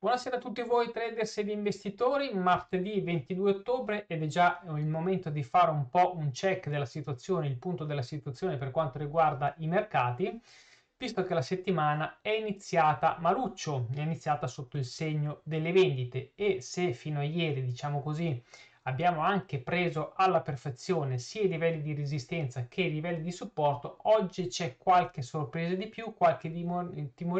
Buonasera a tutti voi traders ed investitori, martedì 22 ottobre ed è già il momento di fare un po' un check della situazione, il punto della situazione per quanto riguarda i mercati, visto che la settimana è iniziata maluccio, è iniziata sotto il segno delle vendite e se fino a ieri, diciamo così, Abbiamo anche preso alla perfezione sia i livelli di resistenza che i livelli di supporto. Oggi c'è qualche sorpresa di più, qualche timore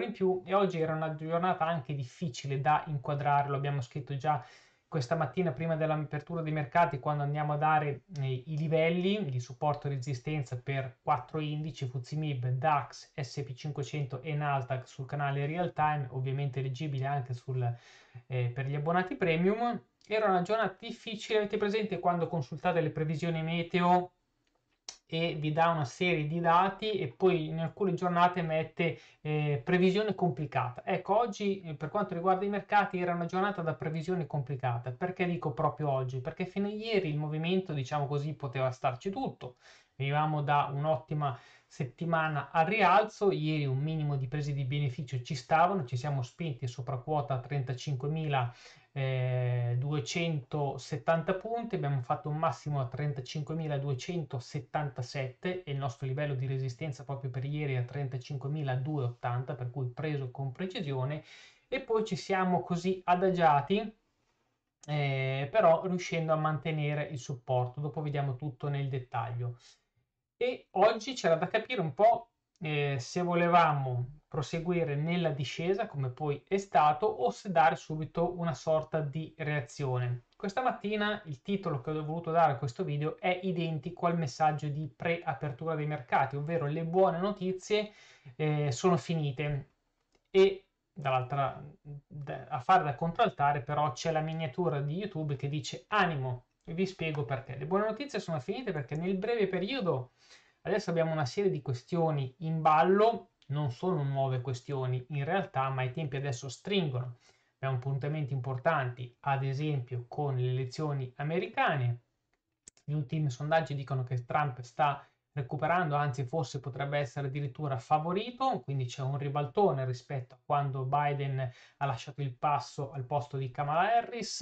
in più e oggi era una giornata anche difficile da inquadrare, lo abbiamo scritto già questa mattina prima dell'apertura dei mercati quando andiamo a dare eh, i livelli di supporto e resistenza per quattro indici FUZIMIB, DAX, SP500 e Nasdaq sul canale real time ovviamente leggibile anche sul, eh, per gli abbonati premium era una giornata difficile, avete presente quando consultate le previsioni meteo e vi dà una serie di dati e poi in alcune giornate mette eh, previsione complicata. Ecco, oggi eh, per quanto riguarda i mercati era una giornata da previsione complicata. Perché dico proprio oggi? Perché fino a ieri il movimento, diciamo così, poteva starci tutto. Venivamo da un'ottima settimana al rialzo, ieri un minimo di prese di beneficio ci stavano, ci siamo spinti sopra quota 35.000 270 eh, punti, abbiamo fatto un massimo a 35.277 e il nostro livello di resistenza proprio per ieri è a 35.280, per cui preso con precisione e poi ci siamo così adagiati eh, però riuscendo a mantenere il supporto. Dopo vediamo tutto nel dettaglio. E oggi c'era da capire un po' eh, se volevamo proseguire nella discesa come poi è stato o se dare subito una sorta di reazione. Questa mattina il titolo che ho voluto dare a questo video è identico al messaggio di pre-apertura dei mercati, ovvero le buone notizie eh, sono finite e dall'altra a fare da contraltare però c'è la miniatura di YouTube che dice animo, e vi spiego perché. Le buone notizie sono finite perché nel breve periodo adesso abbiamo una serie di questioni in ballo non sono nuove questioni in realtà, ma i tempi adesso stringono. Abbiamo appuntamenti importanti, ad esempio con le elezioni americane. Gli ultimi sondaggi dicono che Trump sta recuperando, anzi forse potrebbe essere addirittura favorito, quindi c'è un ribaltone rispetto a quando Biden ha lasciato il passo al posto di Kamala Harris.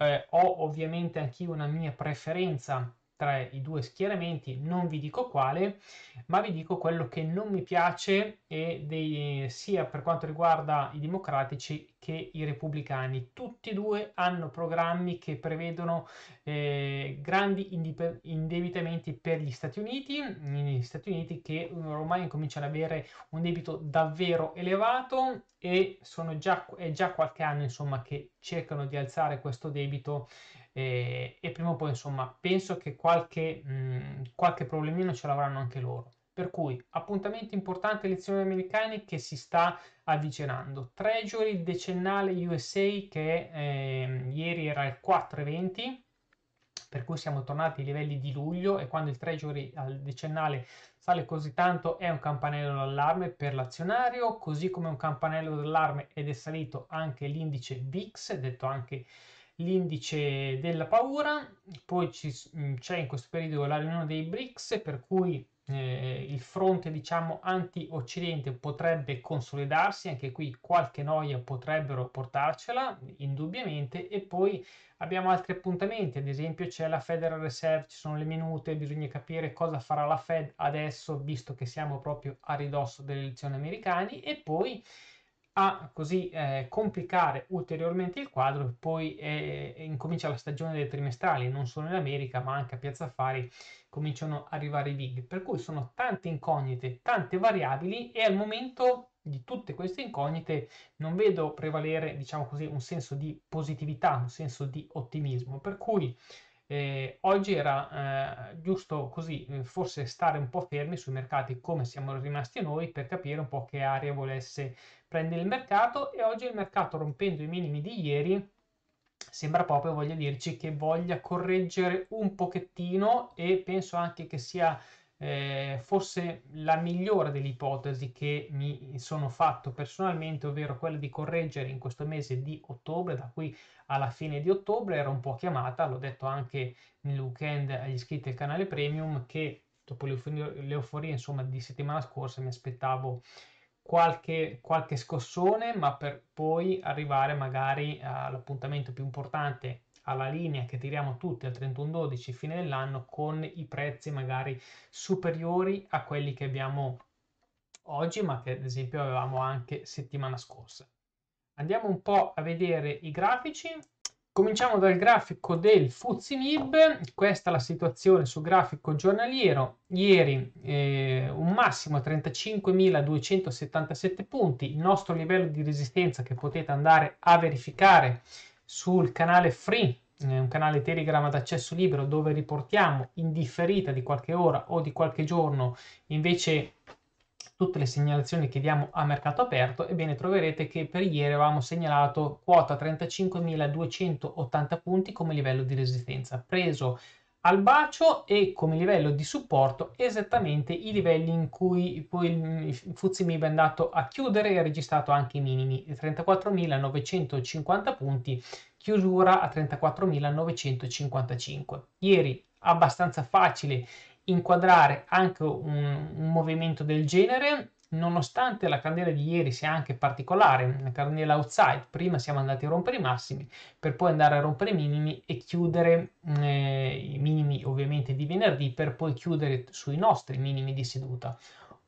Eh, ho ovviamente anch'io una mia preferenza tra i due schieramenti, non vi dico quale, ma vi dico quello che non mi piace dei, sia per quanto riguarda i democratici che i repubblicani. Tutti e due hanno programmi che prevedono eh, grandi indip- indebitamenti per gli Stati Uniti, gli Stati Uniti che ormai cominciano ad avere un debito davvero elevato e sono già, è già qualche anno insomma che cercano di alzare questo debito e, e prima o poi insomma penso che qualche, mh, mm, qualche problemino ce l'avranno anche loro. Per cui appuntamento importante elezioni americane che si sta avvicinando. Treasury decennale USA che eh, ieri era il 4,20, per cui siamo tornati ai livelli di luglio e quando il Treasury al decennale sale così tanto è un campanello d'allarme per l'azionario, così come un campanello d'allarme ed è salito anche l'indice VIX, detto anche l'indice della paura, poi mm, c'è in questo periodo la riunione dei BRICS per cui eh, il fronte diciamo anti-occidente potrebbe consolidarsi, anche qui qualche noia potrebbero portarcela indubbiamente e poi abbiamo altri appuntamenti, ad esempio c'è la Federal Reserve, ci sono le minute, bisogna capire cosa farà la Fed adesso visto che siamo proprio a ridosso delle elezioni americane e poi a così eh, complicare ulteriormente il quadro, poi eh, incomincia la stagione dei trimestrali, non solo in America ma anche a Piazza Affari cominciano ad arrivare i big, per cui sono tante incognite, tante variabili e al momento di tutte queste incognite non vedo prevalere, diciamo così, un senso di positività, un senso di ottimismo, per cui eh, oggi era eh, giusto così eh, forse stare un po' fermi sui mercati come siamo rimasti noi per capire un po' che aria volesse prendere il mercato e oggi il mercato rompendo i minimi di ieri sembra proprio voglia dirci che voglia correggere un pochettino e penso anche che sia eh, fosse la migliore delle ipotesi che mi sono fatto personalmente, ovvero quella di correggere in questo mese di ottobre, da qui alla fine di ottobre ero un po' chiamata, l'ho detto anche nel weekend agli iscritti al canale premium, che dopo l'euforia insomma di settimana scorsa mi aspettavo qualche, qualche scossone, ma per poi arrivare magari all'appuntamento più importante alla linea che tiriamo tutti al 31-12 fine dell'anno con i prezzi magari superiori a quelli che abbiamo oggi, ma che ad esempio avevamo anche settimana scorsa. Andiamo un po' a vedere i grafici. Cominciamo dal grafico del Fuzzi MIB, questa è la situazione sul grafico giornaliero, ieri eh, un massimo 35.277 punti, il nostro livello di resistenza che potete andare a verificare sul canale free, eh, un canale Telegram ad accesso libero dove riportiamo in differita di qualche ora o di qualche giorno invece tutte le segnalazioni che diamo a mercato aperto, ebbene troverete che per ieri avevamo segnalato quota 35.280 punti come livello di resistenza, preso al bacio e come livello di supporto esattamente i livelli in cui poi il Fuzimib è andato a chiudere e ha registrato anche i minimi 34.950 punti chiusura a 34.955 ieri abbastanza facile inquadrare anche un, un movimento del genere nonostante la candela di ieri sia anche particolare, la candela outside, prima siamo andati a rompere i massimi per poi andare a rompere i minimi e chiudere eh, i minimi ovviamente di venerdì per poi chiudere sui nostri minimi di seduta.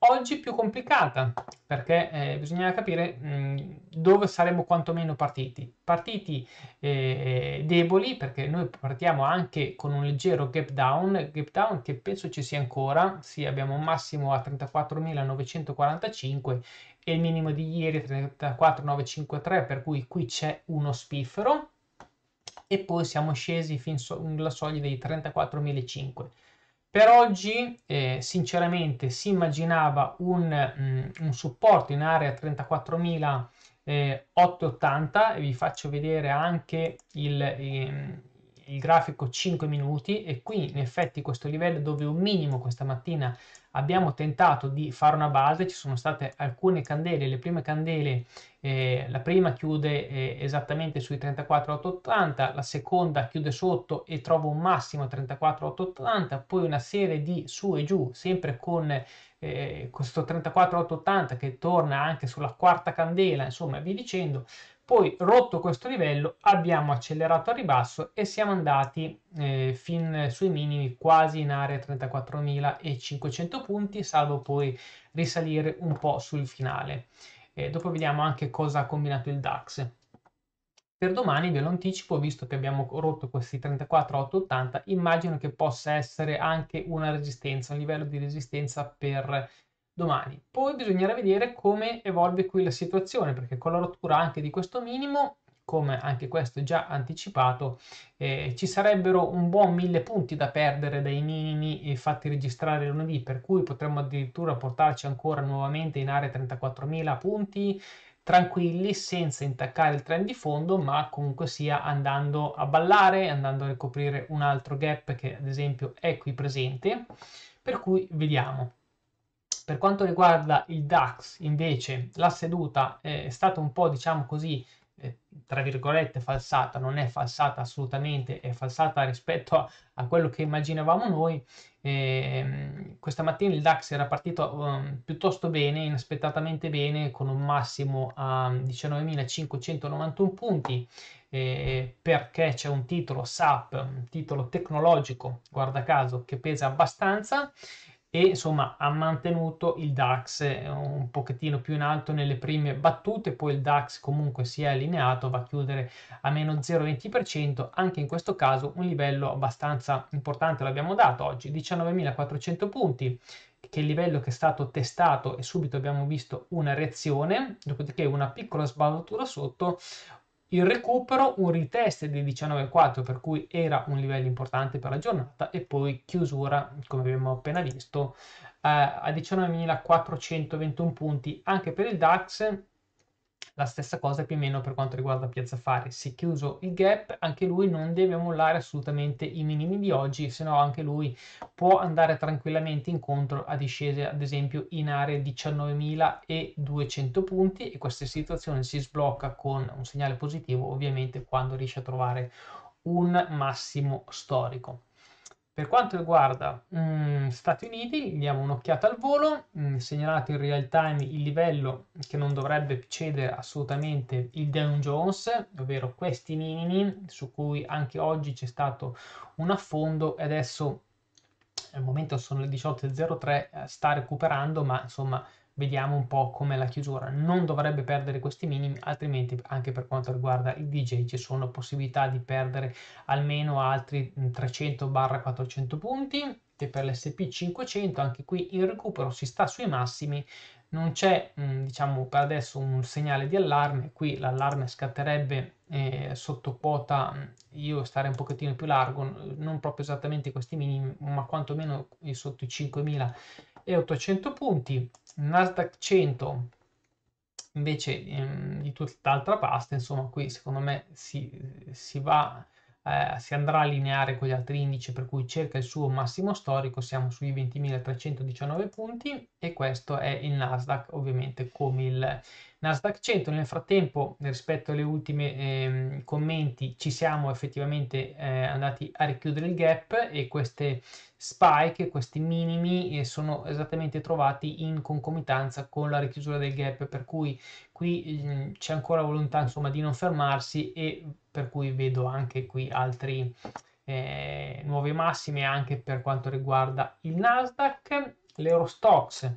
Oggi più complicata perché eh, bisogna capire mh, mm, dove saremmo quantomeno partiti. Partiti eh, deboli perché noi partiamo anche con un leggero gap down, gap down che penso ci sia ancora, sì abbiamo un massimo a 34.945 e il minimo di ieri 34.953 per cui qui c'è uno spiffero e poi siamo scesi fino alla soglia dei 34.005. Per oggi eh, sinceramente si immaginava un, mm, un, supporto in area 34.880 eh, e vi faccio vedere anche il, ehm, il grafico 5 minuti e qui in effetti questo livello dove un minimo questa mattina abbiamo tentato di fare una base, ci sono state alcune candele, le prime candele, eh, la prima chiude eh, esattamente sui 34,880, la seconda chiude sotto e trova un massimo a 34,880, poi una serie di su e giù, sempre con eh, questo 34,880 che torna anche sulla quarta candela, insomma vi dicendo, poi rotto questo livello abbiamo accelerato a ribasso e siamo andati eh, fin sui minimi quasi in area 34.500 punti, salvo poi risalire un po' sul finale. Eh, dopo vediamo anche cosa ha combinato il DAX. Per domani ve lo anticipo, visto che abbiamo rotto questi 34.880, immagino che possa essere anche una resistenza, un livello di resistenza per domani. Poi bisognerà vedere come evolve qui la situazione, perché con la rottura anche di questo minimo, come anche questo già anticipato, eh, ci sarebbero un buon mille punti da perdere dai minimi eh, fatti registrare lunedì, per cui potremmo addirittura portarci ancora nuovamente in area 34.000 punti tranquilli senza intaccare il trend di fondo ma comunque sia andando a ballare andando a ricoprire un altro gap che ad esempio è qui presente per cui vediamo per quanto riguarda il DAX, invece, la seduta è stata un po', diciamo così, eh, tra virgolette falsata, non è falsata assolutamente, è falsata rispetto a, a quello che immaginavamo noi. E, ehm, questa mattina il DAX era partito um, piuttosto bene, inaspettatamente bene, con un massimo a 19.591 punti, eh, perché c'è un titolo SAP, un titolo tecnologico, guarda caso, che pesa abbastanza e insomma ha mantenuto il DAX eh, un pochettino più in alto nelle prime battute, poi il DAX comunque si è allineato, va a chiudere a meno 0,20%, anche in questo caso un livello abbastanza importante l'abbiamo dato oggi, 19.400 punti, che è il livello che è stato testato e subito abbiamo visto una reazione, dopodiché una piccola sbavatura sotto, il recupero, un retest di 19,4 per cui era un livello importante per la giornata e poi chiusura, come abbiamo appena visto, eh, a 19.421 punti anche per il DAX la stessa cosa più o meno per quanto riguarda Piazza Fari, si è chiuso il gap, anche lui non deve mollare assolutamente i minimi di oggi, se no anche lui può andare tranquillamente incontro a discese ad esempio in aree 19.200 punti e questa situazione si sblocca con un segnale positivo ovviamente quando riesce a trovare un massimo storico. Per quanto riguarda mh, mm, Stati Uniti, diamo un'occhiata al volo, mh, mm, segnalato in real time il livello che non dovrebbe cedere assolutamente il Dow Jones, ovvero questi minimi su cui anche oggi c'è stato un affondo e adesso al momento sono le 18.03, eh, sta recuperando, ma insomma vediamo un po' come la chiusura. Non dovrebbe perdere questi minimi, altrimenti anche per quanto riguarda il DJ ci sono possibilità di perdere almeno altri 300-400 mm, punti, e per l'SP 500 anche qui il recupero si sta sui massimi, non c'è mm, diciamo per adesso un segnale di allarme, qui l'allarme scatterebbe eh, sotto quota, mm, io starei un pochettino più largo, non proprio esattamente questi minimi, ma quantomeno sotto i 5.800 punti, Nasdaq 100 invece ehm, di tutt'altra pasta, insomma qui secondo me si, si va, eh, si andrà a lineare con gli altri indici per cui cerca il suo massimo storico, siamo sui 20.319 punti e questo è il Nasdaq ovviamente come il Nasdaq 100. Nel frattempo rispetto alle ultime ehm, commenti ci siamo effettivamente eh, andati a richiudere il gap e queste spike, questi minimi, sono esattamente trovati in concomitanza con la richiusura del gap, per cui qui mm, c'è ancora volontà insomma, di non fermarsi e per cui vedo anche qui altri eh, nuove massime anche per quanto riguarda il Nasdaq, l'Eurostox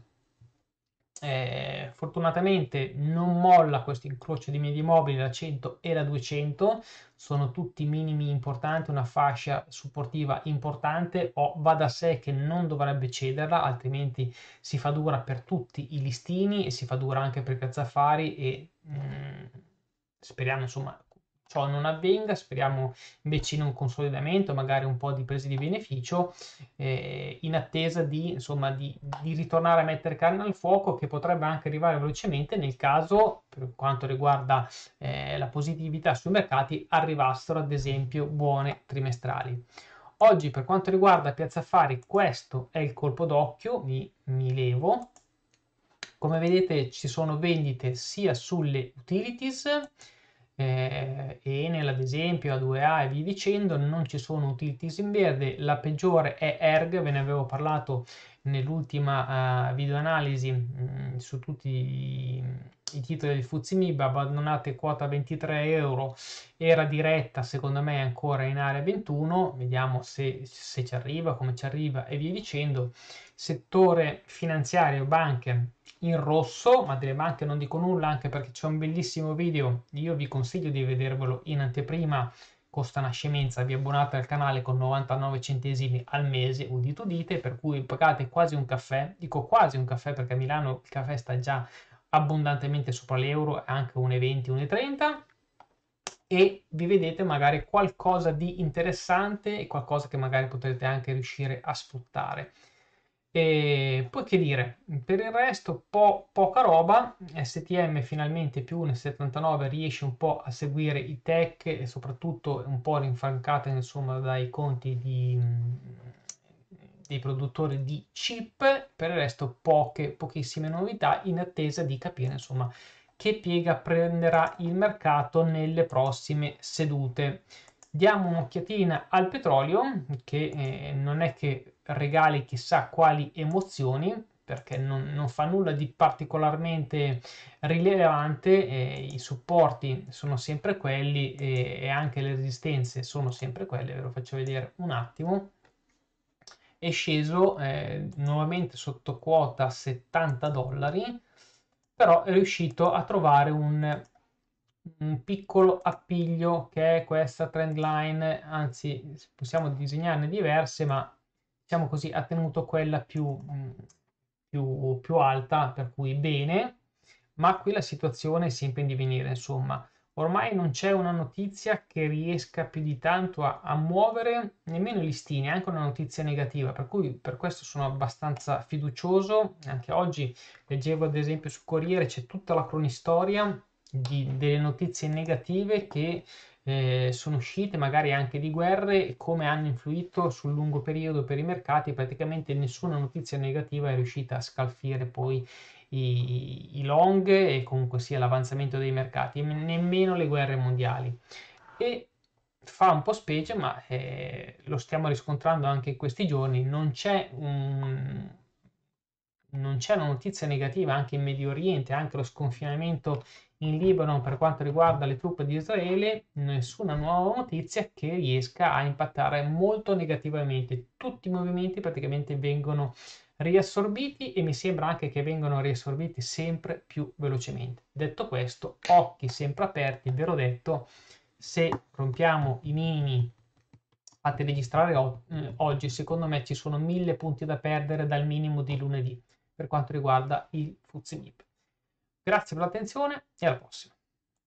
eh, fortunatamente non molla questo incrocio di media mobili la 100 e la 200 sono tutti minimi importanti una fascia supportiva importante o va da sé che non dovrebbe cederla altrimenti si fa dura per tutti i listini e si fa dura anche per piazza affari e mh, mm, speriamo insomma ciò non avvenga, speriamo invece in un consolidamento, magari un po' di prese di beneficio, eh, in attesa di, insomma, di, di, ritornare a mettere carne al fuoco che potrebbe anche arrivare velocemente nel caso, per quanto riguarda eh, la positività sui mercati, arrivassero ad esempio buone trimestrali. Oggi per quanto riguarda Piazza Affari questo è il colpo d'occhio, mi, mi levo. Come vedete ci sono vendite sia sulle utilities eh, Enel ad esempio, A2A e via dicendo, non ci sono utilities in verde, la peggiore è ERG, ve ne avevo parlato nell'ultima uh, videoanalisi mh, mm, su tutti i, i titoli del Fuzimib abbandonate quota 23 euro era diretta secondo me ancora in area 21 vediamo se, se ci arriva come ci arriva e via dicendo settore finanziario banche in rosso ma delle banche non dico nulla anche perché c'è un bellissimo video io vi consiglio di vedervelo in anteprima costa una scemenza, vi abbonate al canale con 99 centesimi al mese, udito udite, per cui pagate quasi un caffè, dico quasi un caffè perché a Milano il caffè sta già abbondantemente sopra l'euro, anche 1,20, 1,30 e vi vedete magari qualcosa di interessante e qualcosa che magari potrete anche riuscire a sfruttare. E poi che dire, per il resto po poca roba, STM finalmente più nel 79 riesce un po' a seguire i tech e soprattutto un po' rinfrancata insomma dai conti di, dei produttori di chip, per il resto poche, pochissime novità in attesa di capire insomma che piega prenderà il mercato nelle prossime sedute diamo un'occhiatina al petrolio che eh, non è che regali chissà quali emozioni perché non, non fa nulla di particolarmente rilevante, eh, i supporti sono sempre quelli e, e anche le resistenze sono sempre quelle, ve lo faccio vedere un attimo è sceso eh, nuovamente sotto quota 70 dollari, però è riuscito a trovare un un piccolo appiglio che è questa trend line, anzi possiamo disegnarne diverse, ma diciamo così ha tenuto quella più, mm, più, più alta, per cui bene, ma qui la situazione è sempre in divenire, insomma. Ormai non c'è una notizia che riesca più di tanto a, a muovere nemmeno i listini, anche una notizia negativa, per cui per questo sono abbastanza fiducioso. Anche oggi leggevo ad esempio su Corriere c'è tutta la cronistoria di, delle notizie negative che eh, sono uscite, magari anche di guerre, e come hanno influito sul lungo periodo per i mercati. Praticamente nessuna notizia negativa è riuscita a scalfire poi i, i long e comunque sia l'avanzamento dei mercati, nemmeno le guerre mondiali. E fa un po' specie, ma eh, lo stiamo riscontrando anche in questi giorni, non c'è un, non c'è una notizia negativa anche in Medio Oriente, anche lo sconfinamento in Libano per quanto riguarda le truppe di Israele nessuna nuova notizia che riesca a impattare molto negativamente. Tutti i movimenti praticamente vengono riassorbiti e mi sembra anche che vengano riassorbiti sempre più velocemente. Detto questo, occhi sempre aperti, ve l'ho detto, se rompiamo i minimi fatti registrare eh, oggi, secondo me ci sono mille punti da perdere dal minimo di lunedì per quanto riguarda il MIP. Grazie per l'attenzione e alla prossima.